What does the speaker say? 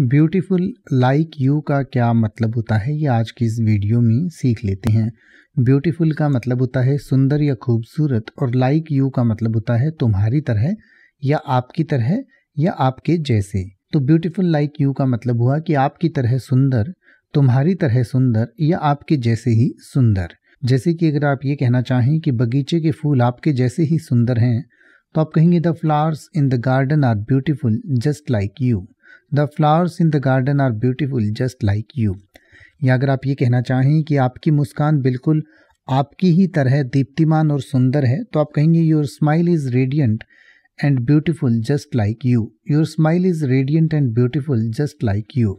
beautiful like you का क्या मतलब होता है ये आज की इस वीडियो में सीख लेते हैं ब्यूटीफुल का मतलब होता है सुंदर या खूबसूरत और लाइक यू का मतलब होता है तुम्हारी तरह या आपकी तरह या आपके जैसे तो ब्यूटीफुल लाइक यू का मतलब हुआ कि आपकी तरह सुंदर तुम्हारी तरह सुंदर या आपके जैसे ही सुंदर जैसे कि अगर आप ये कहना चाहें कि बगीचे के फूल आपके जैसे ही सुंदर हैं तो आप कहेंगे the flowers in the garden are beautiful just like you the flowers in the garden are beautiful just like you या अगर आप ये कहना चाहें कि आपकी मुस्कान बिल्कुल आपकी ही तरह दीप्तिमान और सुंदर है तो आप कहेंगे your smile is radiant and beautiful just like you your smile is radiant and beautiful just like you